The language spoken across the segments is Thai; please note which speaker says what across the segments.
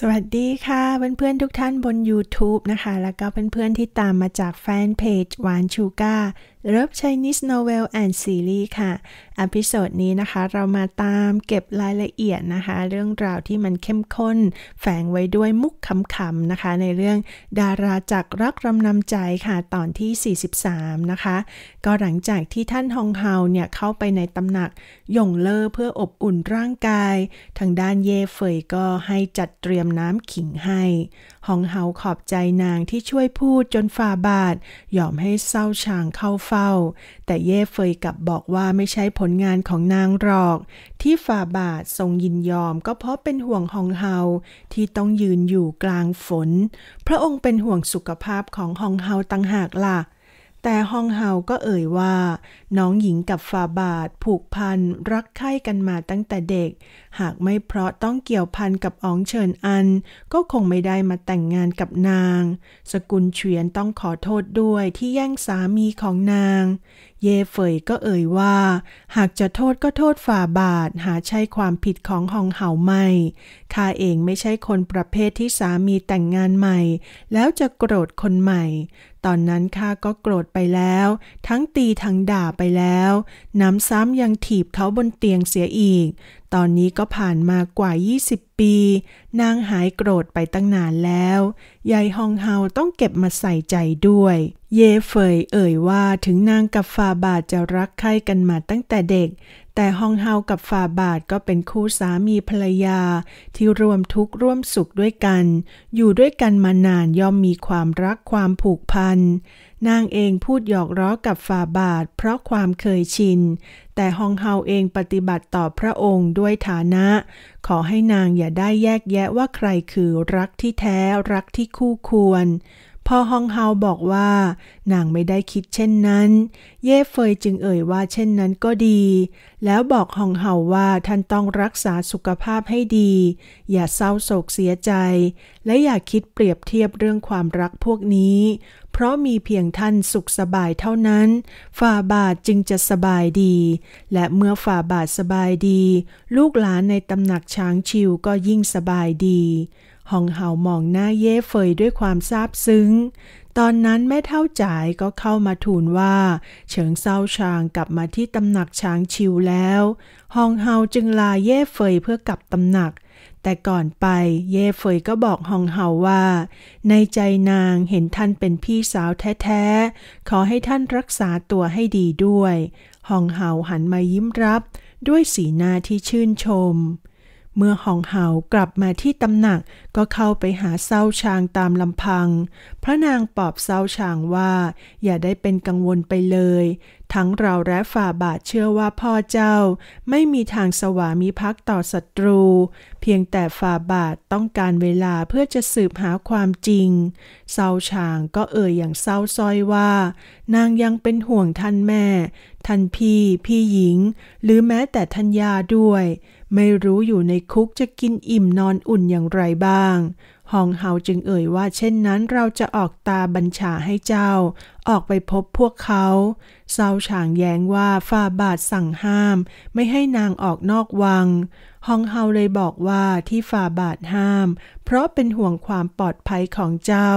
Speaker 1: สวัสดีค่ะเพื่อนๆทุกท่านบน YouTube นะคะ แล้วก็เพื่อนๆที่ตามมาจากแฟนเพจหวานชูก้ารับ Chinese Novel and Series ค่ะอพิโซดนี้นะคะเรามาตามเก็บรายละเอียดนะคะ เรื่องราวที่มันเข้มข้นแฝงไว้ด้วยมุกขำๆนะคะ ในเรื่องดาราจักรักรำนำใจค่ะ ตอนที่ 43 นะคะ ก็หลังจากที่ท่านฮองเฮาเนี่ย เข้าไปในตำหนักหย่งเลอเพื่ออบอุ่นร่างกาย ทางด้านเย่เฟยก็ให้จัดเตรียมน้ำขิงให้ฮองเฮาขอบใจนางที่ช่วยพูดจนฝ่าบาท ยอมให้เศร้าชางเข้าฝ้าแต่เย่เฟยกลับบอกว่าไม่ใช่ผลงานของนางหรอก ที่ฝ่าบาททรงยินยอมก็เพราะเป็นห่วงฮองเฮาที่ต้องยืนอยู่กลางฝน พระองค์เป็นห่วงสุขภาพของฮองเฮาต่างหากล่ะแต่ฮองเฮา ก็เอ่ยว่า น้องหญิงกับฝาบาทผูกพันรักใคร่กันมาตั้งแต่เด็ก หากไม่เพราะต้องเกี่ยวพันกับอองเฉินอัน ก็คงไม่ได้มาแต่งงานกับนาง สกุลเฉียนต้องขอโทษด้วยที่แย่งสามีของนางเย่เฟยก็เอ่ยว่า หากจะโทษก็โทษฝ่าบาทหาใช่ความผิดของหองเห่าไม่ ข้าเองไม่ใช่คนประเภทที่สามีแต่งงานใหม่ แล้วจะโกรธคนใหม่ ตอนนั้นข้าก็โกรธไปแล้ว ทั้งตีทั้งด่าไปแล้ว น้ำซ้ำยังถีบเขาบนเตียงเสียอีกตอนนี้ก็ผ่านมากว่า 20 ปี นางหายโกรธไปตั้งนานแล้ว ยายฮองเฮาต้องเก็บมาใส่ใจด้วย เย่เฟยเอ่ยว่าถึงนางกับฟาบาทจะรักใคร่กันมาตั้งแต่เด็กแต่ฮองเฮากับฝ่าบาทก็เป็นคู่สามีภรรยาที่รวมทุกข์ร่วมสุขด้วยกัน อยู่ด้วยกันมานานย่อมมีความรักความผูกพันนางเองพูดหยอกล้อกับฝ่าบาท เพราะความเคยชิน แต่ฮองเฮาเองปฏิบัติต่อพระองค์ด้วยฐานะ ขอให้นางอย่าได้แยกแยะว่าใครคือรักที่แท้รักที่คู่ควรพ่อฮองเฮาบอกว่านางไม่ได้คิดเช่นนั้นเย่เฟยจึงเอ่ยว่าเช่นนั้นก็ดี แล้วบอกฮองเฮาว่าท่านต้องรักษาสุขภาพให้ดี อย่าเศร้าโศกเสียใจ และอย่าคิดเปรียบเทียบเรื่องความรักพวกนี้ เพราะมีเพียงท่านสุขสบายเท่านั้นฝ่าบาทจึงจะสบายดี และเมื่อฝ่าบาทสบายดี ลูกหลานในตำหนักช้างชิวก็ยิ่งสบายดีฮองเฮามองหน้าเย่เฟยด้วยความซาบซึ้ง ตอนนั้นแม่เท่าจ่ายก็เข้ามาทูลว่า เฉิงเซาชางกลับมาที่ตำหนักช้างชิวแล้วฮองเฮาจึงลาเย่เฟยเพื่อกลับตำหนัก แต่ก่อนไปเย่เฟยก็บอกฮองเฮาว่า ในใจนางเห็นท่านเป็นพี่สาวแท้ๆ ขอให้ท่านรักษาตัวให้ดีด้วยฮองเฮาหันมายิ้มรับด้วยสีหน้าที่ชื่นชมเมื่อหองเหากลับมาที่ตำหนักก็เข้าไปหาเศร้าชางตามลำพัง พระนางปอบเศร้าชางว่าอย่าได้เป็นกังวลไปเลย ทั้งเราและฝ่าบาทเชื่อว่าพ่อเจ้า ไม่มีทางสวามิภักดิ์ต่อศัตรู เพียงแต่ฝ่าบาทต้องการเวลาเพื่อจะสืบหาความจริง เศร้าชางก็เอ่ยอย่างเศร้าซ้อยว่า นางยังเป็นห่วงท่านแม่ท่านพี่ พี่หญิง หรือแม้แต่ท่านยาด้วยไม่รู้อยู่ในคุกจะกินอิ่มนอนอุ่นอย่างไรบ้างหองเฮาจึงเอ่ยว่าเช่นนั้นเราจะออกตาบัญชาให้เจ้าออกไปพบพวกเขา เซาฉางแย้งว่าฝ่าบาทสั่งห้ามไม่ให้นางออกนอกวังฮองเฮาเลยบอกว่าที่ฝ่าบาทห้าม เพราะเป็นห่วงความปลอดภัยของเจ้า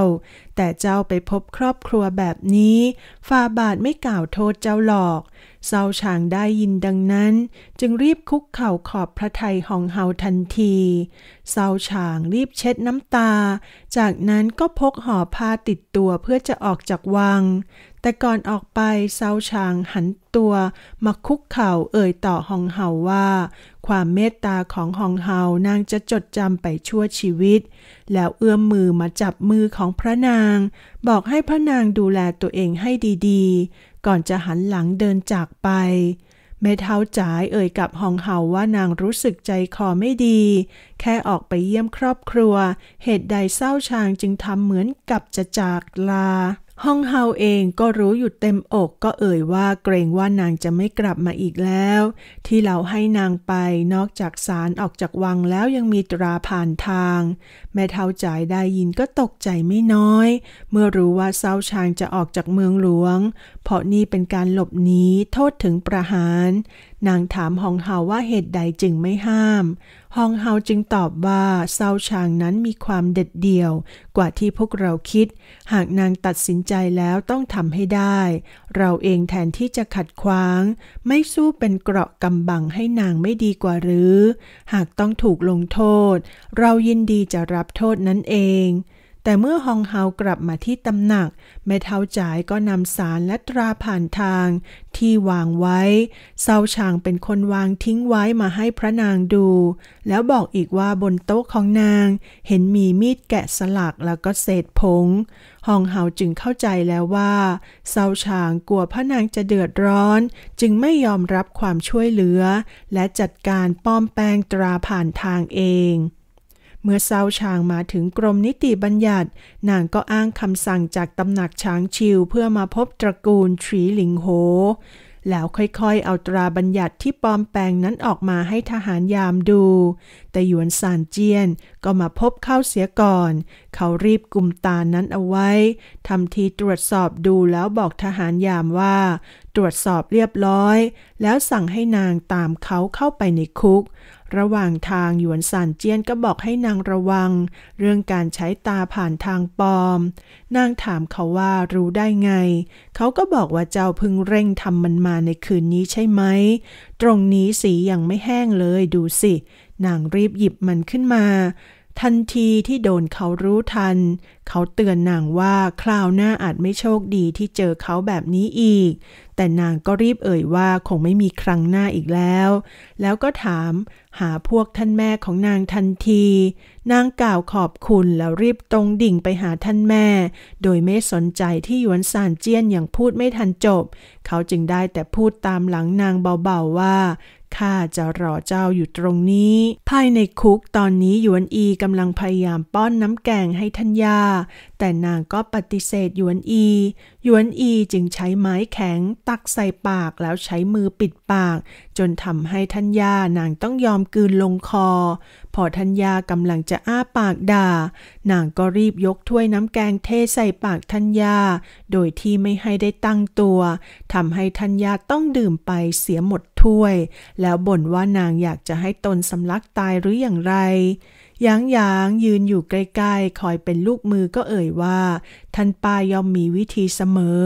Speaker 1: แต่เจ้าไปพบครอบครัวแบบนี้ ฝ่าบาทไม่กล่าวโทษเจ้าหลอก เซาฉางได้ยินดังนั้น จึงรีบคุกเข่าขอบพระทัยฮองเฮาทันที เซาฉางรีบเช็ดน้ำตา จากนั้นก็พกห่อผ้าติดตัวเพื่อจะออกจากวังแต่ก่อนออกไปเซาชางหันตัวมาคุกเข่าเอ่ยต่อฮองเฮาว่า ความเมตตาของฮองเฮานางจะจดจำไปชั่วชีวิต แล้วเอื้อมมือมาจับมือของพระนาง บอกให้พระนางดูแลตัวเองให้ดีๆ ก่อนจะหันหลังเดินจากไปเมเท้าจ่ายเอ่ยกับฮองเฮาว่านางรู้สึกใจคอไม่ดี แค่ออกไปเยี่ยมครอบครัว เหตุใดเศร้าชางจึงทำเหมือนกับจะจากลาฮ่องเฮาเองก็รู้อยู่เต็มอกก็เอ่ยว่าเกรงว่านางจะไม่กลับมาอีกแล้ว ที่เราให้นางไปนอกจากสารออกจากวังแล้วยังมีตราผ่านทาง แม่เท่าจ่ายได้ยินก็ตกใจไม่น้อย เมื่อรู้ว่าเซาชางจะออกจากเมืองหลวง เพราะนี่เป็นการหลบหนีโทษถึงประหาร นางถามฮ่องเฮาว่าเหตุใดจึงไม่ห้ามฮองเฮาจึงตอบว่าเซาชางนั้นมีความเด็ดเดี่ยวกว่าที่พวกเราคิด หากนางตัดสินใจแล้วต้องทำให้ได้ เราเองแทนที่จะขัดขวาง ไม่สู้เป็นเกราะกำบังให้นางไม่ดีกว่าหรือ หากต้องถูกลงโทษ เรายินดีจะรับโทษนั้นเองแต่เมื่อฮองเฮากลับมาที่ตำหนักแม่เท้าจ่ายก็นำสารและตราผ่านทาง ที่วางไว้เซาชางเป็นคนวางทิ้งไว้มาให้พระนางดู แล้วบอกอีกว่าบนโต๊ะของนางเห็นมีมีดแกะสลักแล้วก็เศษผงฮองเฮาจึงเข้าใจแล้วว่าเซาชางกลัวพระนางจะเดือดร้อน จึงไม่ยอมรับความช่วยเหลือ และจัดการป้อมแปลงตราผ่านทางเองเมื่อเซาชางมาถึงกรมนิติบัญญัติ นางก็อ้างคำสั่งจากตำหนักช้างชิวเพื่อมาพบตระกูลฉีหลิงโห แล้วค่อยๆเอาตราบัญญัติที่ปลอมแปลงนั้นออกมาให้ทหารยามดู แต่หยวนซานเจียนก็มาพบเข้าเสียก่อน เขารีบกลุ่มตานั้นเอาไว้ทำทีตรวจสอบดูแล้วบอกทหารยามว่า ตรวจสอบเรียบร้อย แล้วสั่งให้นางตามเขาเข้าไปในคุกระหว่างทางหยวนซานเจียนก็บอกให้นางระวัง เรื่องการใช้ตาผ่านทางปลอม นางถามเขาว่ารู้ได้ไง เขาก็บอกว่าเจ้าพึ่งเร่งทำมันมาในคืนนี้ใช่ไหม ตรงนี้สียังไม่แห้งเลยดูสิ นางรีบหยิบมันขึ้นมาทันทีที่โดนเขารู้ทัน เขาเตือนนางว่าคราวหน้าอาจไม่โชคดีที่เจอเขาแบบนี้อีก แต่นางก็รีบเอ่ยว่า คงไม่มีครั้งหน้าอีกแล้ว แล้วก็ถามหาพวกท่านแม่ของนางทันที นางกล่าวขอบคุณแล้วรีบตรงดิ่งไปหาท่านแม่ โดยไม่สนใจที่หยวนซานเจียนอย่างพูดไม่ทันจบ เขาจึงได้แต่พูดตามหลังนางเบาๆว่าข้าจะรอเจ้าอยู่ตรงนี้ ภายในคุกตอนนี้หยวนอีกำลังพยายามป้อนน้ำแกงให้ทัญญาแต่นางก็ปฏิเสธหยวนอีหยวนอีจึงใช้ไม้แข็ง ตักใส่ปากแล้วใช้มือปิดปาก จนทำให้ทัญญานางต้องยอมกืนลงคอ พอทัญญากำลังจะอ้าปากด่า นางก็รีบยกถ้วยน้ำแกงเทใส่ปากทัญญาโดยที่ไม่ให้ได้ตั้งตัวทำให้ทัญญาต้องดื่มไปเสียหมดถ้วย แล้วบ่นว่านางอยากจะให้ตนสำลักตายหรืออย่างไรยางยางยืนอยู่ใกล้ๆ คอยเป็นลูกมือก็เอ่ยว่า ท่านป้ายอมมีวิธีเสมอ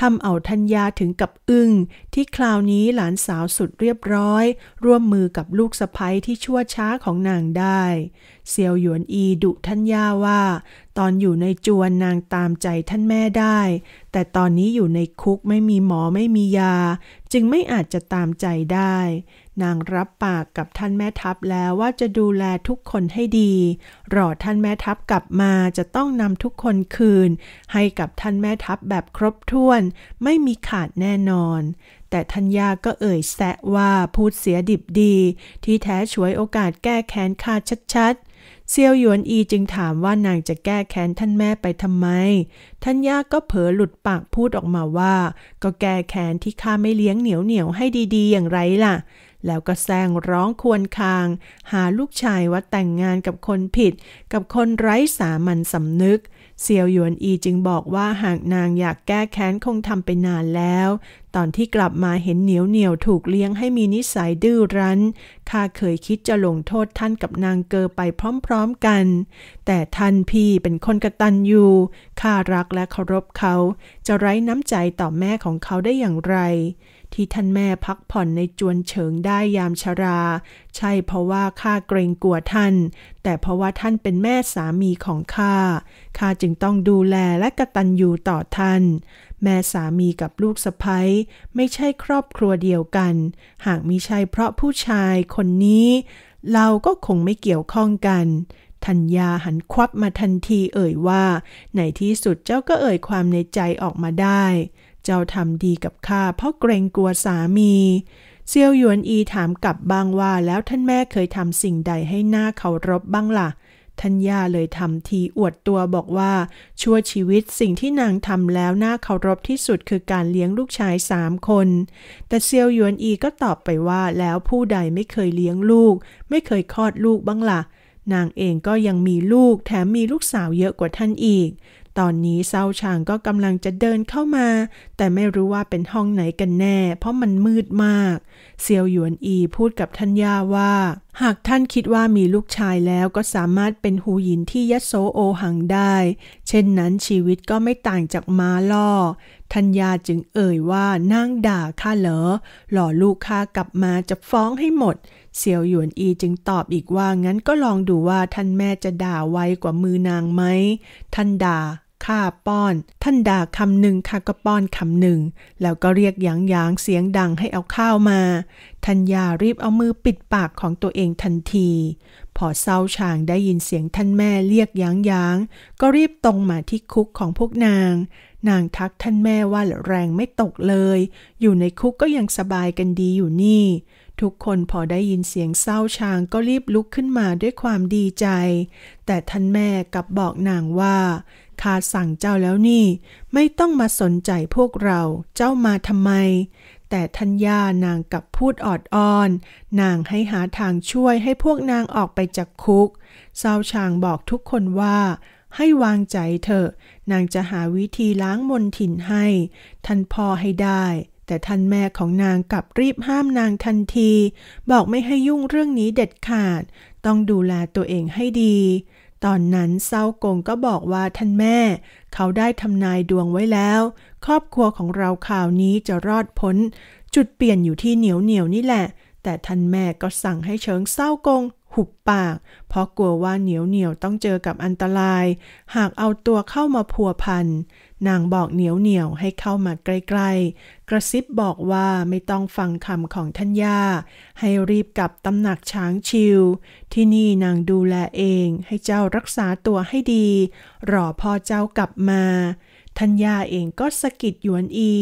Speaker 1: ทำเอาทัญญาถึงกับอึง้ง ที่คราวนี้หลานสาวสุดเรียบร้อย ร่วมมือกับลูกสะใภ้ที่ชั่วช้าของนางได้ เซียวหยวนอีดุทัญญาว่า ตอนอยู่ในจวนนางตามใจท่านแม่ได้ แต่ตอนนี้อยู่ในคุกไม่มีหมอไม่มียา จึงไม่อาจจะตามใจได้นางรับปากกับท่านแม่ทัพแล้วว่าจะดูแลทุกคนให้ดี รอท่านแม่ทัพกลับมาจะต้องนำทุกคนคืน ให้กับท่านแม่ทัพแบบครบถ้วนไม่มีขาดแน่นอน แต่ทัญญาก็เอ่ยแซะว่าพูดเสียดิบดี ที่แท้ช่วยโอกาสแก้แค้นข้าชัดๆ เซียวหยวนอีจึงถามว่านางจะแก้แค้นท่านแม่ไปทำไมท่านย่าก็เผลอหลุดปากพูดออกมาว่าก็แก้แค้นที่ข้าไม่เลี้ยงเหนียวเหนียวให้ดีๆอย่างไรล่ะแล้วก็แซงร้องควรคาง หาลูกชายว่าแต่งงานกับคนผิด กับคนไร้สามัญสำนึก เซียวหยวนอีจึงบอกว่าหากนางอยากแก้แค้นคงทำไปนานแล้ว ตอนที่กลับมาเห็นเหนียวเหนียวถูกเลี้ยงให้มีนิสัยดื้อรั้นข้าเคยคิดจะลงโทษท่านกับนางเกอไปพร้อมๆกัน แต่ท่านพี่เป็นคนกระตันยูข้ารักและเคารพเขา จะไร้น้ำใจต่อแม่ของเขาได้อย่างไรที่ท่านแม่พักผ่อนในจวนเฉิงได้ยามชรา ใช่เพราะว่าข้าเกรงกลัวท่าน แต่เพราะว่าท่านเป็นแม่สามีของข้าข้าจึงต้องดูแลและกระตันยูต่อท่าน แม่สามีกับลูกสะพ้ยไม่ใช่ครอบครัวเดียวกัน หากมิใช่เพราะผู้ชายคนนี้ เราก็คงไม่เกี่ยวข้องกันธัญญาหันควับมาทันทีเอ่ยว่า ในที่สุดเจ้าก็เอ่ยความในใจออกมาได้เจ้าทำดีกับข้าเพราะเกรงกลัวสามี เซียวหยวนอีถามกลับบ้างว่าแล้วท่านแม่เคยทำสิ่งใดให้หน้าเคารพบ้างละ่ะท่านย่าเลยทำทีอวดตัวบอกว่า ชั่วชีวิตสิ่งที่นางทำแล้วน่าเคารพที่สุดคือการเลี้ยงลูกชายสามคน แต่เซียวหยวนอีก็ตอบไปว่าแล้วผู้ใดไม่เคยเลี้ยงลูก ไม่เคยคลอดลูกบ้างละ่ะ นางเองก็ยังมีลูกแถมมีลูกสาวเยอะกว่าท่านอีกตอนนี้เซาชางก็กำลังจะเดินเข้ามา แต่ไม่รู้ว่าเป็นห้องไหนกันแน่เพราะมันมืดมาก เซียวหยวนอีพูดกับท่านย่าว่า หากท่านคิดว่ามีลูกชายแล้วก็สามารถเป็นหูหยินที่ยโซโอหังได้ เช่นนั้นชีวิตก็ไม่ต่างจากม้าล่อ ทัญญาจึงเอ่ยว่านั่งด่าข้าเหรอหล่อลูกข้ากลับมาจะฟ้องให้หมด เซียวหยวนอีจึงตอบอีกว่างั้นก็ลองดูว่าท่านแม่จะด่าไวกว่ามือนางไหมท่านด่าข้าป้อนท่านด่าคำหนึ่งข้าก็ป้อนคำหนึ่งแล้วก็เรียกหยางหยางเสียงดังให้เอาข้าวมา ทัญญารีบเอามือปิดปากของตัวเองทันที พอเศร้าชางได้ยินเสียงท่านแม่เรียกหยางหยางก็รีบตรงมาที่คุกของพวกนาง นางทักท่านแม่ว่าแรงไม่ตกเลย อยู่ในคุกก็ยังสบายกันดีอยู่นี่ ทุกคนพอได้ยินเสียงเศร้าช้างก็รีบลุกขึ้นมาด้วยความดีใจ แต่ท่านแม่กลับบอกนางว่าข้าสั่งเจ้าแล้วนี่ไม่ต้องมาสนใจพวกเราเจ้ามาทำไม แต่ทัญญานางกับพูดออดอ้อน นางให้หาทางช่วยให้พวกนางออกไปจากคุกเาวาชางบอกทุกคนว่า ให้วางใจเถอะ นางจะหาวิธีล้างมนถิ่นให้ท่านพ่อให้ได้ แต่ท่านแม่ของนางกับรีบห้ามนางทันที บอกไม่ให้ยุ่งเรื่องนี้เด็ดขาด ต้องดูแลตัวเองให้ดีตอนนั้นเซากงก็บอกว่าท่านแม่เขาได้ทำนายดวงไว้แล้ว ครอบครัวของเราข่าวนี้จะรอดพ้นจุดเปลี่ยนอยู่ที่เหนียวเหนียวนี่แหละ แต่ท่านแม่ก็สั่งให้เชิงเซากงหุบปากเพราะกลัวว่าเหนียวเหนียวต้องเจอกับอันตรายหากเอาตัวเข้ามาพัวพันนางบอกเหนียวเหนียวให้เข้ามาใกล้ ๆ กระซิบบอกว่าไม่ต้องฟังคำของท่านย่าให้รีบกลับตำหนักช้างชิว ที่นี่นางดูแลเองให้เจ้ารักษาตัวให้ดีรอพ่อเจ้ากลับมาทัญญาเองก็สะกิดหยวนอี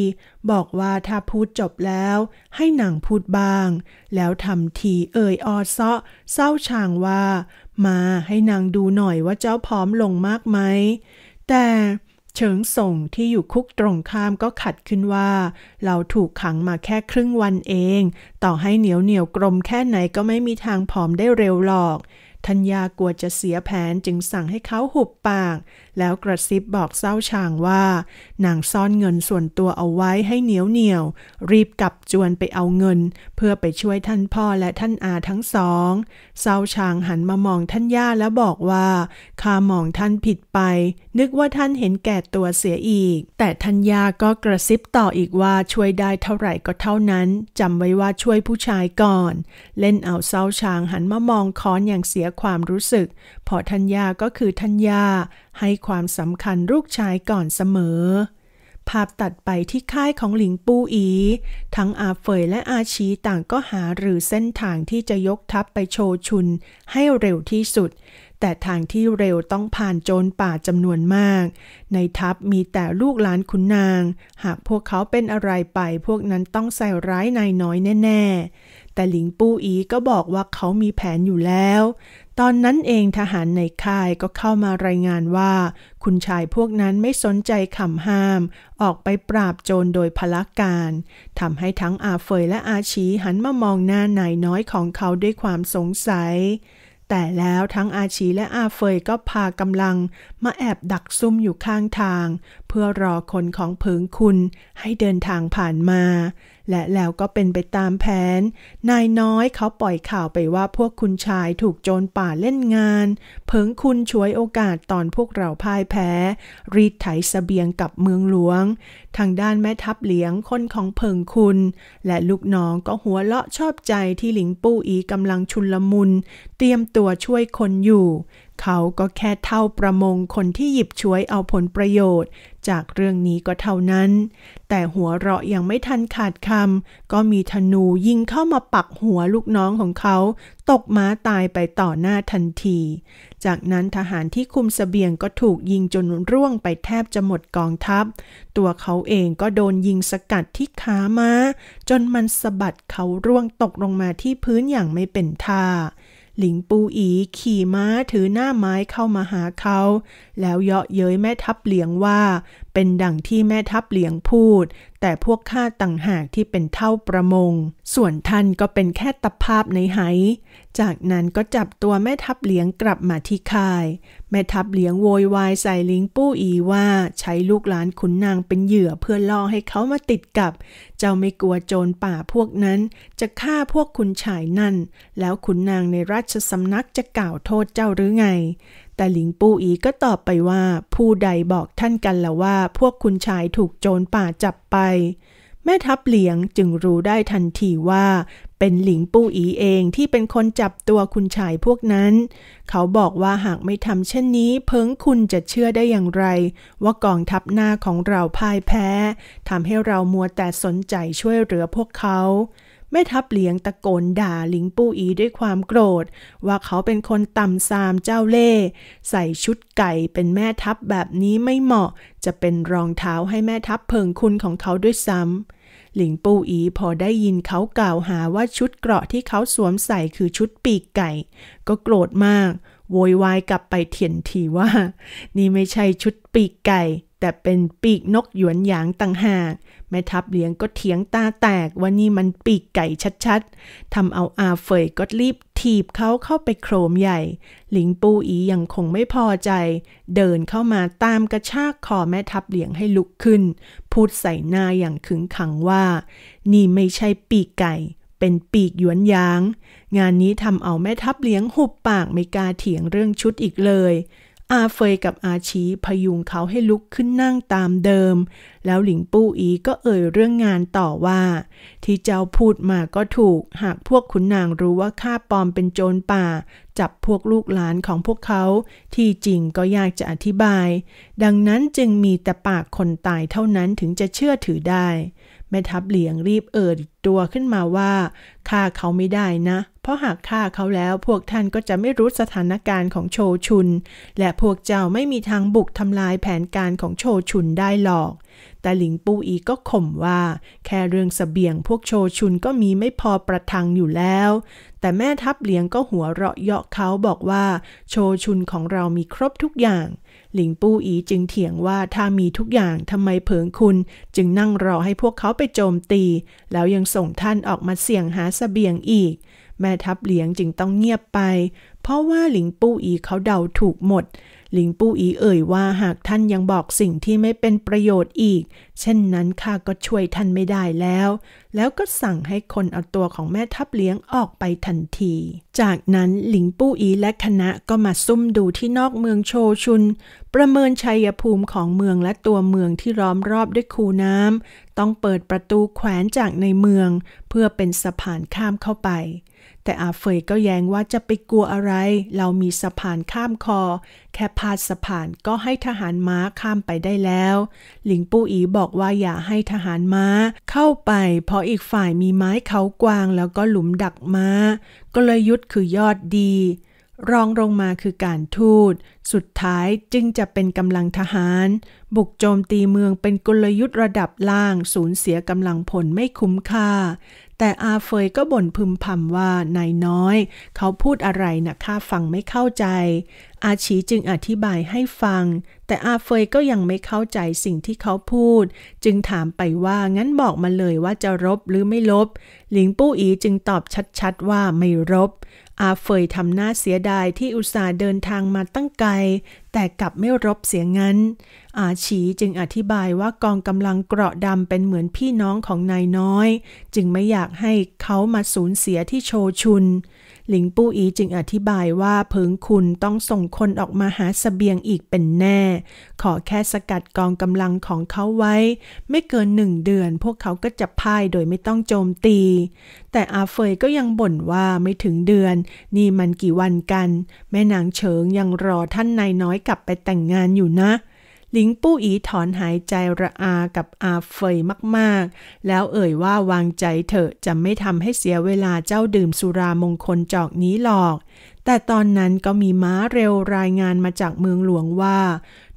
Speaker 1: บอกว่าถ้าพูดจบแล้วให้หนังพูดบ้าง แล้วทำทีเอ่ยออซาะเศร้าช่างว่า มาให้นางดูหน่อยว่าเจ้าพร้อมลงมากไหมแต่เฉิงส่งที่อยู่คุกตรงข้ามก็ขัดขึ้นว่า เราถูกขังมาแค่ครึ่งวันเอง ต่อให้เหนียวเหนียวกลมแค่ไหนก็ไม่มีทางผอมได้เร็วหรอกธัญญากลัวจะเสียแผนจึงสั่งให้เขาหุบปาก แล้วกระซิบบอกเศร้าชางว่านางซ่อนเงินส่วนตัวเอาไว้ให้เหนียวเหนียวรีบกลับจวนไปเอาเงิน เพื่อไปช่วยท่านพ่อและท่านอาทั้งสอง เศร้าชางหันมามองท่านย่าแล้วบอกว่าข้ามองท่านผิดไป นึกว่าท่านเห็นแก่ตัวเสียอีก แต่ท่านย่าก็กระซิบต่ออีกว่าช่วยได้เท่าไหร่ก็เท่านั้นจำไว้ว่าช่วยผู้ชายก่อน เล่นเอาเศร้าชางหันมามองคอนอย่างเสียความรู้สึก พอทัญญาก็คือทัญญาให้ความสำคัญลูกชายก่อนเสมอ ภาพตัดไปที่ค่ายของหลิงปูอี ทั้งอาเฟยและอาชีต่างก็หาหรือเส้นทางที่จะยกทัพไปโชชุนให้เร็วที่สุด แต่ทางที่เร็วต้องผ่านโจรป่าจำนวนมาก ในทัพมีแต่ลูกหลานขุนนาง หากพวกเขาเป็นอะไรไปพวกนั้นต้องใส่ร้ายนายน้อยแน่แต่หลิงปู้อีก็บอกว่าเขามีแผนอยู่แล้ว ตอนนั้นเองทหารในค่ายก็เข้ามารายงานว่า คุณชายพวกนั้นไม่สนใจ คำห้าม ออกไปปราบโจรโดยพละการ ทำให้ทั้งอาเฟยและอาชีหันมามองหน้าไหนน้อยของเขาด้วยความสงสัย แต่แล้วทั้งอาชีและอาเฟยก็พากำลังมาแอบดักซุ่มอยู่ข้างทาง เพื่อรอคนของเพิงคุณให้เดินทางผ่านมาและแล้วก็เป็นไปตามแผน นายน้อยเขาปล่อยข่าวไปว่าพวกคุณชายถูกโจรป่าเล่นงาน เพิงคุณช่วยโอกาสตอนพวกเราพ่ายแพ้ รีดไถสเสบียงกับเมืองหลวง ทางด้านแม่ทัพเหลียงคนของเพิงคุณ และลูกน้องก็หัวเลาะชอบใจที่หลิงปู้อีกำลังชุนลมุนเตรียมตัวช่วยคนอยู่เขาก็แค่เท่าประมงคนที่หยิบฉวยเอาผลประโยชน์ จากเรื่องนี้ก็เท่านั้น แต่หัวเราะยังไม่ทันขาดคำ ก็มีธนูยิงเข้ามาปักหัวลูกน้องของเขา ตกม้าตายไปต่อหน้าทันที จากนั้นทหารที่คุมสเสบียงก็ถูกยิงจนร่วงไปแทบจะหมดกองทัพ ตัวเขาเองก็โดนยิงสกัดที่ขามา้า จนมันสะบัดเขาร่วงตกลงมาที่พื้นอย่างไม่เป็นท่าหลิงปูอีขี่ม้าถือหน้าไม้เข้ามาหาเขา แล้วเยาะเย้ยแม่ทัพเหลียงว่าเป็นดังที่แม่ทัพเหลียงพูด แต่พวกข้าต่างหากที่เป็นเท่าประมง ส่วนท่านก็เป็นแค่ตบภาพในไหจากนั้นก็จับตัวแม่ทัพเหลียงกลับมาที่ค่าย แม่ทัพเหลียงโวยวายใส่ลิงปู้อีว่า ใช้ลูกหลานขุนนางเป็นเหยื่อเพื่อล่อให้เขามาติดกับ เจ้าไม่กลัวโจรป่าพวกนั้นจะฆ่าพวกคุณชายนั่น แล้วขุนนางในราชสำนักจะกล่าวโทษเจ้าหรือไงแต่หลิงปูอีก็ตอบไปว่าผู้ใดบอกท่านกันแล้ว่าพวกคุณชายถูกโจรป่าจับไป แม่ทัพเหลียงจึงรู้ได้ทันทีว่า เป็นหลิงปูอีเองที่เป็นคนจับตัวคุณชายพวกนั้น เขาบอกว่าหากไม่ทำเช่นนี้ เพิงคุณจะเชื่อได้อย่างไร ว่ากองทัพหน้าของเราพ่ายแพ้ทำให้เรามัวแต่สนใจช่วยเหลือพวกเขาแม่ทับเหลียงตะโกนด่าหลิงปู้อีด้วยความโกรธ ว่าเขาเป็นคนต่ำซามเจ้าเล่ใส่ชุดไก่เป็นแม่ทัพแบบนี้ไม่เหมาะ จะเป็นรองเท้าให้แม่ทัพเพิงคุณของเขาด้วยซ้ำหลิงปู้อีพอได้ยินเขากล่าวหาว่าชุดเกราะที่เขาสวมใส่คือชุดปีกไก่ ก็โกรธมากโวยวายกลับไปเถียนทีว่า นี่ไม่ใช่ชุดปีกไก่แต่เป็นปีกนกหยวนหยางต่างหาก แม่ทัพเลี้ยงก็เถียงตาแตกว่านี่มันปีกไก่ชัดๆทำเอาอาเฟยก็รีบถีบเขาเข้าไปโครมใหญ่ หลิงปูอียังคงไม่พอใจ เดินเข้ามาตามกระชากคอแม่ทัพเลี้ยงให้ลุกขึ้น พูดใส่หน้าอย่างขึงขังว่านี่ไม่ใช่ปีกไก่ เป็นปีกหยวนยาง งานนี้ทำเอาแม่ทัพเลี้ยงหุบปากไม่กล้าเถียงเรื่องชุดอีกเลยอาเฟยกับอาชีพยุงเขาให้ลุกขึ้นนั่งตามเดิม แล้วหลิงปู้อีก็เอ่ยเรื่องงานต่อว่า ที่เจ้าพูดมาก็ถูก หากพวกขุนนางรู้ว่าข้าปลอมเป็นโจรป่า จับพวกลูกหลานของพวกเขาที่จริงก็ยากจะอธิบาย ดังนั้นจึงมีแต่ปากคนตายเท่านั้นถึงจะเชื่อถือได้แม่ทัพเหลียงรีบเอ่ยตัวขึ้นมาว่าข้าเขาไม่ได้นะเพราะหากฆ่าเขาแล้ว พวกท่านก็จะไม่รู้สถานการณ์ของโชชุน และพวกเจ้าไม่มีทางบุกทำลายแผนการของโชชุนได้หรอก แต่หลิงปูอีก็ข่มว่า แค่เรื่องสเสบียงพวกโชชุนก็มีไม่พอประทังอยู่แล้ว แต่แม่ทัพเหลียงก็หัวเราะเยาะเขาบอกว่า โชชุนของเรามีครบทุกอย่าง หลิงปูอีจึงเถียงว่าถ้ามีทุกอย่างทำไมเผิงคุณ จึงนั่งรอให้พวกเขาไปโจมตี แล้วยังส่งท่านออกมาเสี่ยงหาสเสบียงอีกแม่ทัพเหลียงจึงต้องเงียบไป เพราะว่าหลิงปู้อีเขาเดาถูกหมด หลิงปู้อีเอ่ยว่าหากท่านยังบอกสิ่งที่ไม่เป็นประโยชน์อีก เช่นนั้นข้าก็ช่วยท่านไม่ได้แล้ว แล้วก็สั่งให้คนเอาตัวของแม่ทัพเลี้ยงออกไปทันที จากนั้นหลิงปู้อีและคณะก็มาซุ่มดูที่นอกเมืองโชชุน ประเมินชัยภูมิของเมืองและตัวเมืองที่ล้อมรอบด้วยคูน้ำ ต้องเปิดประตูแขวนจากในเมืองเพื่อเป็นสะพานข้ามเข้าไปแต่อาเฟยก็แย้งว่าจะไปกลัวอะไร เรามีสะพานข้ามคอ แค่พาดสะพานก็ให้ทหารม้าข้ามไปได้แล้ว หลิงปู่อีบอกว่าอย่าให้ทหารม้าเข้าไปเพราะอีกฝ่ายมีไม้เขากวางแล้วก็หลุมดักม้า กลยุทธ์คือยอดดี รองลงมาคือการทูต สุดท้ายจึงจะเป็นกำลังทหาร บุกโจมตีเมืองเป็นกลยุทธ์ระดับล่าง สูญเสียกำลังผลไม่คุ้มค่าแต่อาเฟยก็บ่นพึมพำว่านายน้อย เขาพูดอะไรนะข้าฟังไม่เข้าใจ อาชีจึงอธิบายให้ฟัง แต่อาเฟยก็ยังไม่เข้าใจสิ่งที่เขาพูด จึงถามไปว่างั้นบอกมาเลยว่าจะรบหรือไม่รบ หลิงปู้อีจึงตอบชัดๆว่าไม่รบอาเฟยทำหน้าเสียดายที่อุตส่าห์เดินทางมาตั้งไกลแต่กลับไม่รบเสียงั้น อาฉีจึงอธิบายว่ากองกำลังเกราะดำเป็นเหมือนพี่น้องของนายน้อยจึงไม่อยากให้เขามาสูญเสียที่โชชุนหลิงปู้อีจึงอธิบายว่าเพิงคุณต้องส่งคนออกมาหาสเสบียงอีกเป็นแน่ ขอแค่สกัดกองกำลังของเขาไว้ไม่เกินหนึ่งเดือนพวกเขาก็จะพ่ายโดยไม่ต้องโจมตี แต่อาเฟยก็ยังบ่นว่าไม่ถึงเดือน นี่มันกี่วันกัน แม่นางเฉิงยังรอท่านนายน้อยกลับไปแต่งงานอยู่นะเลิงปู้อีถอนหายใจระอากับอาเฟยมากๆ แล้วเอ่ยว่าวางใจเถอะจะไม่ทำให้เสียเวลาเจ้าดื่มสุรามงคลจอกนี้หรอก แต่ตอนนั้นก็มีม้าเร็วรายงานมาจากเมืองหลวงว่า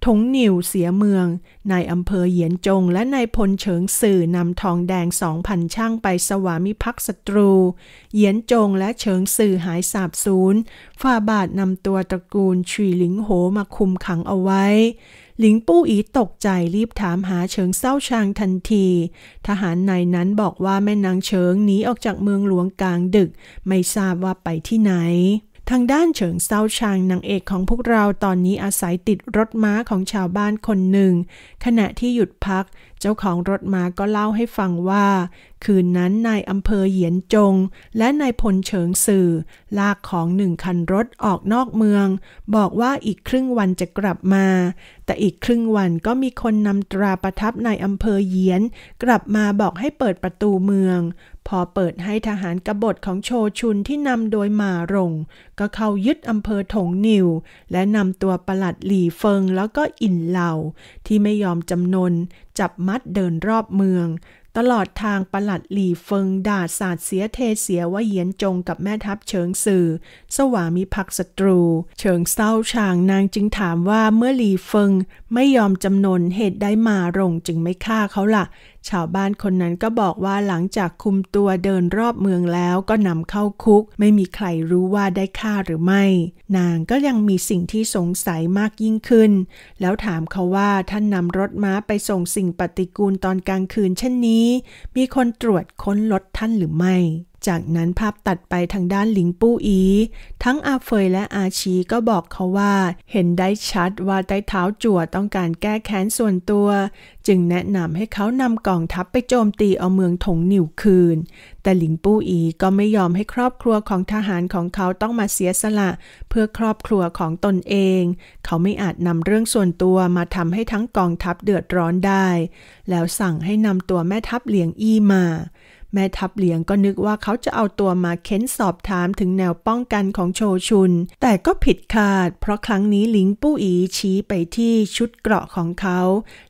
Speaker 1: ทงนิวเสียเมืองนายอำเภอเหยียนจงและนายพลเฉิงสื่อนำทองแดงสองพันช่างไปสวามิภักดิ์ศัตรู เหยียนจงและเฉิงสื่อหายสาบสูญ ฝ่าบาทนำตัวตระกูลชีหลิงโหมาคุมขังเอาไว้หลิงปู้อีตกใจรีบถามหาเฉิงเศร้าชางทันที ทหารนายนั้นบอกว่าแม่นางเฉิงหนีออกจากเมืองหลวงกลางดึกไม่ทราบว่าไปที่ไหน ทางด้านเฉิงเซาชางนางเอกของพวกเราตอนนี้อาศัยติดรถม้าของชาวบ้านคนหนึ่ง ขณะที่หยุดพักเจ้าของรถม้าก็เล่าให้ฟังว่า คืนนั้นนายอำเภอ เหยียนจง และนายพลเฉิงสื่อ ลากของหนึ่งคันรถออกนอกเมือง บอกว่าอีกครึ่งวันจะกลับมา แต่อีกครึ่งวันก็มีคนนำตราประทับนายอำเภอเหยียน กลับมาบอกให้เปิดประตูเมือง พอเปิดให้ทหารกบฏของโชชุนที่นำโดยหมารงก็เข้ายึดอำเภอถงนิว และนำตัวประหลัดหลี่เฟิงแล้วก็อินเหล่าที่ไม่ยอมจำนนจับมัดเดินรอบเมือง ตลอดทางประหลัดหลีเฟิงด่าสาดเสียเทเสียว่าเยียนจงกับแม่ทัพเฉิงสื่อ สวามิภักดิ์ศัตรูเฉิงเศร้าช่างนางจึงถามว่าเมื่อหลีเฟิงไม่ยอมจำนนเหตุได้มารงจึงไม่ฆ่าเขาละ่ะชาวบ้านคนนั้นก็บอกว่าหลังจากคุมตัวเดินรอบเมืองแล้วก็นำเข้าคุกไม่มีใครรู้ว่าได้ฆ่าหรือไม่ นางก็ยังมีสิ่งที่สงสัยมากยิ่งขึ้นแล้วถามเขาว่าท่านนำรถม้าไปส่งสิ่งปฏิกูลตอนกลางคืนเช่นนี้มีคนตรวจค้นรถท่านหรือไม่จากนั้นภาพตัดไปทางด้านหลิงปู้อี ทั้งอาเฟยและอาชีก็บอกเขาว่า เห็นได้ชัดว่าใต้เท้าจั่วต้องการแก้แค้นส่วนตัว จึงแนะนำให้เขานำกองทัพไปโจมตีเอาเมืองถงหนิวคืน แต่หลิงปู้อีก็ไม่ยอมให้ครอบครัวของทหารของเขาต้องมาเสียสละ เพื่อครอบครัวของตนเอง เขาไม่อาจนำเรื่องส่วนตัวมาทำให้ทั้งกองทัพเดือดร้อนได้ แล้วสั่งให้นำตัวแม่ทัพเหลียงอี้มาแม่ทัพเหลียงก็นึกว่าเขาจะเอาตัวมาเค้นสอบถามถึงแนวป้องกันของโชชุน แต่ก็ผิดคาดเพราะครั้งนี้หลิงปู้อีชี้ไปที่ชุดเกราะของเขา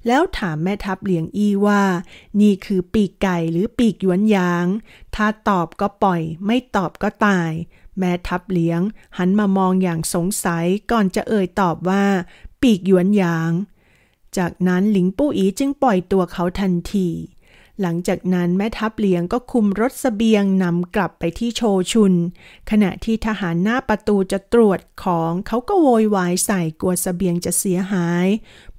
Speaker 1: แล้วถามแม่ทัพเหลียงอีว่านี่คือปีกไก่หรือปีกหยวนยาง ถ้าตอบก็ปล่อยไม่ตอบก็ตาย แม่ทัพเหลียงหันมามองอย่างสงสัยก่อนจะเอ่ยตอบว่าปีกหยวนยาง จากนั้นหลิงปู้อีจึงปล่อยตัวเขาทันทีหลังจากนั้นแม่ทัพเหลียงก็คุมรถสเสบียงนำกลับไปที่โชชุนขณะที่ทหารหน้าประตูจะตรวจของเขาก็โวยวายใส่กลัวสเสบียงจะเสียหาย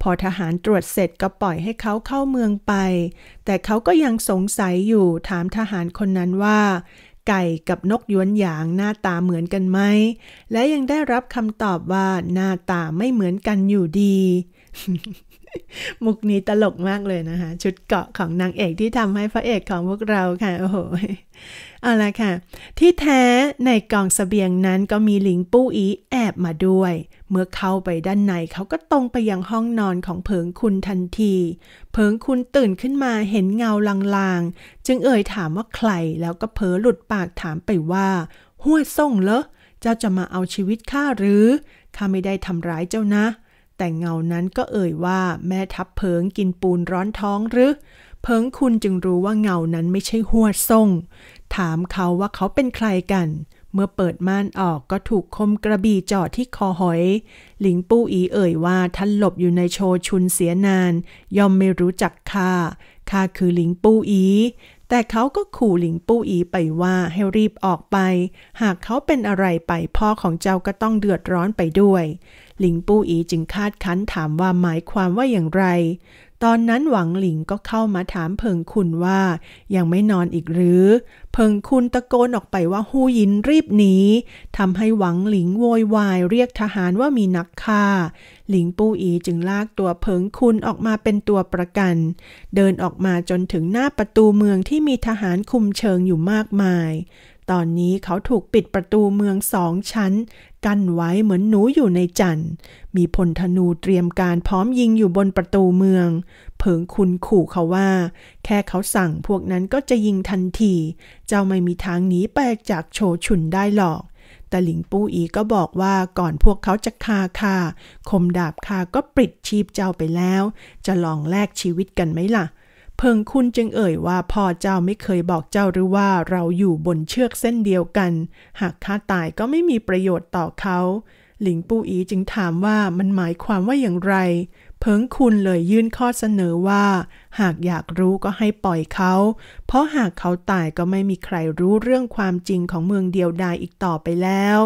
Speaker 1: พอทหารตรวจเสร็จก็ปล่อยให้เขาเข้าเมืองไป แต่เขาก็ยังสงสัยอยู่ถามทหารคนนั้นว่า ไก่กับนกย้วนหยางหน้าตาเหมือนกันไหม และยังได้รับคำตอบว่าหน้าตาไม่เหมือนกันอยู่ดีมุกนี้ตลกมากเลยนะคะชุดเกาะของนางเอกที่ทำให้พระเอกของพวกเราค่ะ โอ้โหเอาละค่ะ ที่แท้ในกองสเสบียงนั้นก็มีหลิงปู้อีแอบมาด้วย เมื่อเข้าไปด้านในเขาก็ตรงไปยังห้องนอนของเพิงคุณทันที เพิงคุณตื่นขึ้นมาเห็นเงาลางๆจึงเอ่ยถามว่าใคร แล้วก็เผลอหลุดปากถามไปว่าหัวส่งเหรอเจ้าจะมาเอาชีวิตข้าหรือข้าไม่ได้ทำร้ายเจ้านะเแต่เงานั้นก็เอ่ยว่าแม่ทับเพิงกินปูนร้อนท้องหรือ เพิงคุณจึงรู้ว่าเงานั้นไม่ใช่หัวท่ง ถามเขาว่าเขาเป็นใครกัน เมื่อเปิดม่านออกก็ถูกคมกระบี่จ่อที่คอหอยหลิงปู้อีเอ่ยว่าท่านหลบอยู่ในโชชุนเสียนานยอมไม่รู้จักข้าข้าคือหลิงปู้อี แต่เขาก็ขู่หลิงปู้อีไปว่าให้รีบออกไป หากเขาเป็นอะไรไปพ่อของเจ้าก็ต้องเดือดร้อนไปด้วยหลิงปู้อีจึงคาดคั้นถามว่าหมายความว่าอย่างไร ตอนนั้นหวังหลิงก็เข้ามาถามเพิงคุณว่า ยังไม่นอนอีกหรือ เพิงคุณตะโกนออกไปว่าฮู้ยินรีบหนี ทำให้หวังหลิงโวยวายเรียกทหารว่ามีนักฆ่า หลิงปู้อีจึงลากตัวเพิงคุณออกมาเป็นตัวประกัน เดินออกมาจนถึงหน้าประตูเมืองที่มีทหารคุมเชิงอยู่มากมายตอนนี้เขาถูกปิดประตูเมืองสองชั้น กั้นไว้เหมือนหนูอยู่ในจันมีพลธนูเตรียมการพร้อมยิงอยู่บนประตูเมือง เผิงคุณขู่เขาว่า แค่เขาสั่งพวกนั้นก็จะยิงทันที เจ้าไม่มีทางหนีไปจากโชชุนได้หรอก แต่หลิงปู้อีก็บอกว่าก่อนพวกเขาจะคาคาคมดาบคา ก็ปิดชีพเจ้าไปแล้ว จะลองแลกชีวิตกันไหมล่ะเพิงคุณจึงเอ่ยว่าพ่อเจ้าไม่เคยบอกเจ้าหรือว่าเราอยู่บนเชือกเส้นเดียวกัน หากข้าตายก็ไม่มีประโยชน์ต่อเขา หลิงปูอีจึงถามว่ามันหมายความว่าอย่างไร เพิงคุณเลยยื่นข้อเสนอว่า หากอยากรู้ก็ให้ปล่อยเขา เพราะหากเขาตายก็ไม่มีใครรู้เรื่องความจริงของเมืองเดียวดายอีกต่อไปแล้ว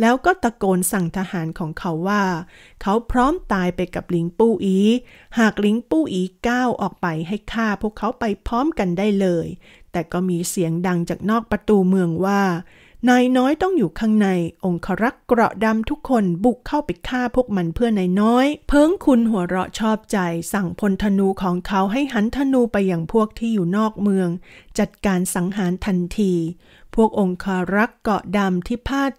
Speaker 1: แล้วก็ตะโกนสั่งทหารของเขาว่าเขาพร้อมตายไปกับลิงปู้อี หากลิงปู้อีก้าวออกไปให้ฆ่าพวกเขาไปพร้อมกันได้เลย แต่ก็มีเสียงดังจากนอกประตูเมืองว่า นายน้อยต้องอยู่ข้างในองครักษ์เกราะดำทุกคนบุกเข้าไปฆ่าพวกมันเพื่อนายน้อย เพิงคุณหัวเราะชอบใจ สั่งพลธนูของเขาให้หันธนูไปอย่างพวกที่อยู่นอกเมือง จัดการสังหารทันที พวกองครักษ์เกราะดำที่พาด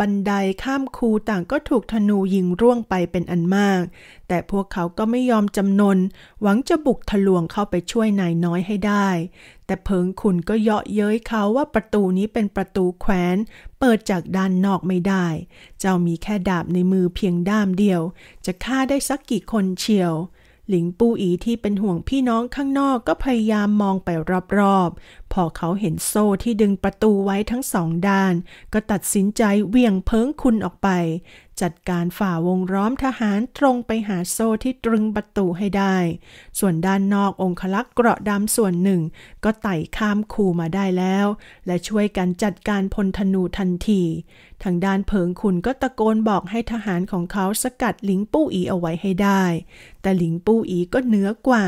Speaker 1: บันไดข้ามคูต่างก็ถูกธนูยิงร่วงไปเป็นอันมาก แต่พวกเขาก็ไม่ยอมจำนน หวังจะบุกทะลวงเข้าไปช่วยนายน้อยให้ได้ แต่เพิงขุนก็เยาะเย้ยเขาว่าประตูนี้เป็นประตูแขวน เปิดจากด้านนอกไม่ได้ เจ้ามีแค่ดาบในมือเพียงด้ามเดียว จะฆ่าได้สักกี่คนเชียวหลิงปูอีที่เป็นห่วงพี่น้องข้างนอกก็พยายามมองไปรอบๆ พอเขาเห็นโซ่ที่ดึงประตูไว้ทั้งสองด้าน ก็ตัดสินใจเวี่ยงเพิงคุณออกไป จัดการฝ่าวงร้อมทหารตรงไปหาโซ่ที่ตรึงประตูให้ได้ ส่วนด้านนอกองคลักษ์เกราะดำส่วนหนึ่งก็ไต่ข้ามคูมาได้แล้ว และช่วยกันจัดการพลธนูทันทีทางด้านเพิงขุนก็ตะโกนบอกให้ทหารของเขาสกัดหลิงปู้อีเอาไว้ให้ได้ แต่หลิงปู้อีก็เหนือกว่า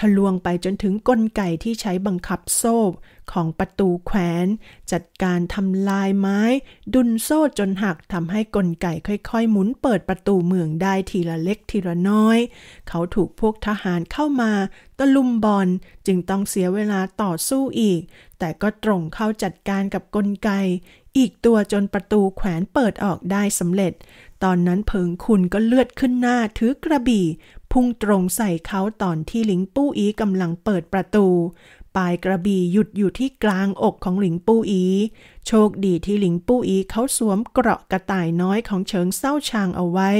Speaker 1: ทะลวงไปจนถึงกลไกที่ใช้บังคับโซ่ของประตูแขวน จัดการทำลายไม้ ดุนโซ่จนหักทำให้กลไกค่อย ๆ หมุนเปิดประตูเมืองได้ทีละเล็กทีละน้อย เขาถูกพวกทหารเข้ามา ตะลุมบอลจึงต้องเสียเวลาต่อสู้อีก แต่ก็ตรงเข้าจัดการกับกลไกอีกตัวจนประตูแขวนเปิดออกได้สำเร็จ ตอนนั้นเพิงคุณก็เลือดขึ้นหน้าถือกระบี่ พุ่งตรงใส่เขาตอนที่หลิงปู้อีกำลังเปิดประตูปลายกระบี่หยุดอยู่ที่กลางอกของหลิงปู้อี โชคดีที่หลิงปู้อีเขาสวมเกราะกระต่ายน้อยของเฉิงเศร้าชางเอาไว้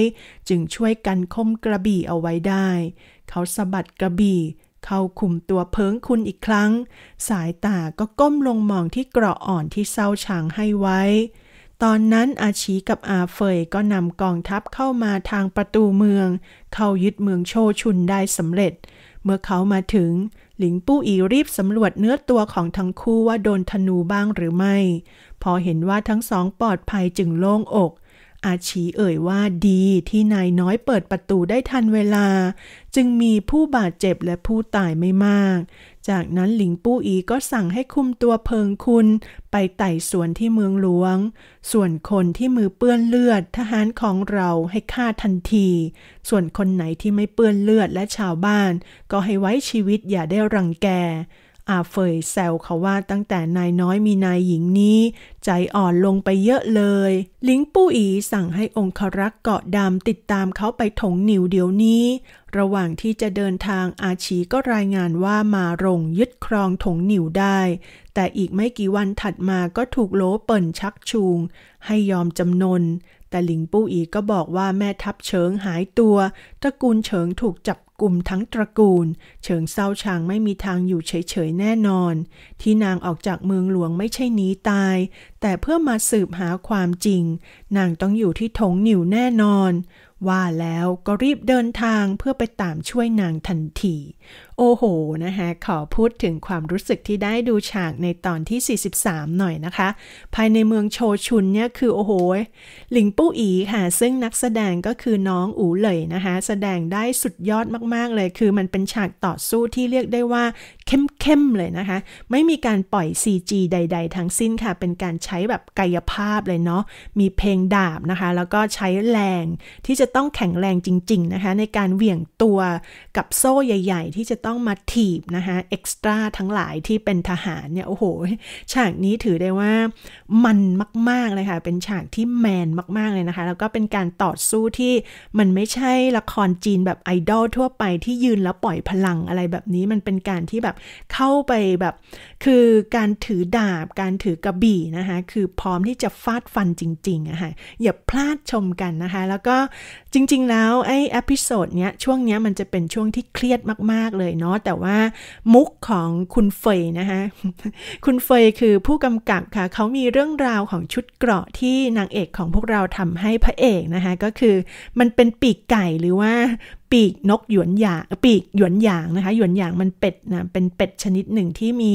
Speaker 1: จึงช่วยกันคมกระบี่เอาไว้ได้ เขาสะบัดกระบี่เข้าคุมตัวเพิงคุณอีกครั้ง สายตาก็ก้มลงมองที่เกราะอ่อนที่เศร้าฉางให้ไว้ ตอนนั้นอาชีกับอาเฟยก็นำกองทัพเข้ามาทางประตูเมือง เข้ายึดเมืองโชชุนได้สำเร็จ เมื่อเขามาถึง หลิงปู้อีรีบสำรวจเนื้อตัวของทั้งคู่ว่าโดนธนูบ้างหรือไม่ พอเห็นว่าทั้งสองปลอดภัยจึงโล่งอกอาชีเอ่ยว่าดีที่นายน้อยเปิดประตูได้ทันเวลา จึงมีผู้บาดเจ็บและผู้ตายไม่มาก จากนั้นหลิงปู้อีก็สั่งให้คุมตัวเพิงคุณ ไปไต่สวนที่เมืองหลวง ส่วนคนที่มือเปื้อนเลือด ทหารของเราให้ฆ่าทันที ส่วนคนไหนที่ไม่เปื้อนเลือดและชาวบ้าน ก็ให้ไว้ชีวิตอย่าได้รังแกอาเฟยแซวเขาว่าตั้งแต่นายน้อยมีนายหญิงนี้ ใจอ่อนลงไปเยอะเลย ลิงปู้อีสั่งให้องครักษ์เกาะดำติดตามเขาไปถงหนิวเดี๋ยวนี้ ระหว่างที่จะเดินทางอาชีก็รายงานว่ามารงยึดครองถงหนิวได้ แต่อีกไม่กี่วันถัดมาก็ถูกโลเปิ่นชักชูงให้ยอมจำนนแต่หลิงปู้อีก็บอกว่าแม่ทัพเฉิงหายตัว ตระกูลเฉิงถูกจับกลุ่มทั้งตระกูล เฉิงเศร้าชางไม่มีทางอยู่เฉยๆแน่นอน ที่นางออกจากเมืองหลวงไม่ใช่หนีตาย แต่เพื่อมาสืบหาความจริง นางต้องอยู่ที่ทงหนิวแน่นอน ว่าแล้วก็รีบเดินทางเพื่อไปตามช่วยนางทันทีโอ้โห นะคะขอพูดถึงความรู้สึกที่ได้ดูฉากในตอนที่ 43 หน่อยนะคะ ภายในเมืองโชชุนเนี่ยคือ โอ้โห หลิงปู้อีค่ะ ซึ่งนักแสดงก็คือน้องอูเลยนะคะ แสดงได้สุดยอดมากๆเลยคือมันเป็นฉากต่อสู้ที่เรียกได้ว่าเข้ม ๆ เลยนะคะ ไม่มีการปล่อย CG ใด ๆ ทั้งสิ้นค่ะ เป็นการใช้แบบกายภาพเลยเนาะ มีเพลงดาบนะคะ แล้วก็ใช้แรงที่จะต้องแข็งแรงจริงๆนะคะ ในการเหวี่ยงตัวกับโซ่ใหญ่ ๆ ที่จะต้องต้องมาถีบนะคะเอ็กซ์ตร้าทั้งหลายที่เป็นทหารเนี่ยโอ้โหฉากนี้ถือได้ว่ามันมาก ๆเลยค่ะเป็นฉากที่แมนมากๆเลยนะคะแล้วก็เป็นการต่อสู้ที่มันไม่ใช่ละครจีนแบบไอดอลทั่วไปที่ยืนแล้วปล่อยพลังอะไรแบบนี้มันเป็นการที่แบบเข้าไปแบบคือการถือดาบการถือกระบี่นะคะคือพร้อมที่จะฟาดฟันจริงๆอะค่ะอย่าพลาดชมกันนะคะแล้วก็จริงๆแล้วไอเอพิโซดเนี้ยช่วงเนี้ยมันจะเป็นช่วงที่เครียดมากๆเลยเนาะแต่ว่ามุกของคุณเฟยนะคะคุณเฟยคือผู้กำกับค่ะเขามีเรื่องราวของชุดเกราะที่นางเอกของพวกเราทำให้พระเอกนะคะก็คือมันเป็นปีกไก่หรือว่าปีกนกหยวนหยาง ปีกหยวนหยางนะคะ หยวนหยางมันเป็ดนะ เป็นเป็ดชนิดหนึ่งที่มี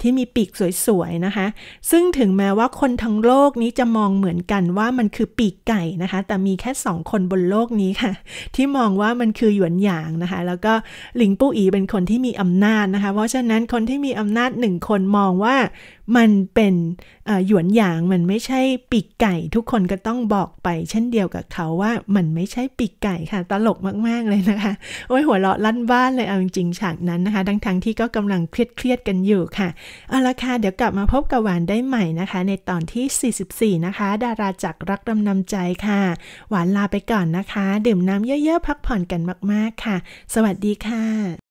Speaker 1: ที่มีปีกสวยๆนะคะ ซึ่งถึงแม้ว่าคนทั้งโลกนี้จะมองเหมือนกันว่ามันคือปีกไก่นะคะ แต่มีแค่สองคนบนโลกนี้ค่ะ ที่มองว่ามันคือหยวนหยางนะคะ แล้วก็หลิงปู้อีเป็นคนที่มีอำนาจนะคะ เพราะฉะนั้นคนที่มีอำนาจหนึ่งคนมองว่ามันเป็นหยวนหยางมันไม่ใช่ปีกไก่ ทุกคนก็ต้องบอกไป เช่นเดียวกับเขาว่ามันไม่ใช่ปีกไก่ค่ะตลกมาก ๆ เลยนะคะโอ้ยหัวเราะลั่นบ้านเลยเอาจริงๆฉากนั้นนะคะทั้งงที่ก็กำลังเครียดๆ กันอยู่ค่ะเอาละค่ะเดี๋ยวกลับมาพบกับหวานได้ใหม่นะคะ ในตอนที่44นะคะดาราจักรักดำนำใจค่ะ หวานลาไปก่อนนะคะ ดื่มน้ำเยอะๆพักผ่อนกันมาก ๆค่ะ สวัสดีค่ะ